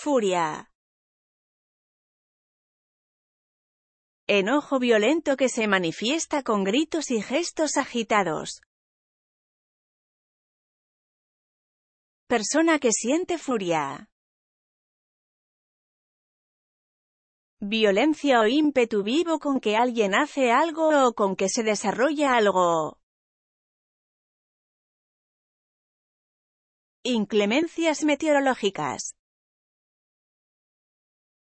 furia. Enojo violento que se manifiesta con gritos y gestos agitados. Persona que siente furia. Violencia o ímpetu vivo con que alguien hace algo o con que se desarrolla algo. Inclemencias meteorológicas.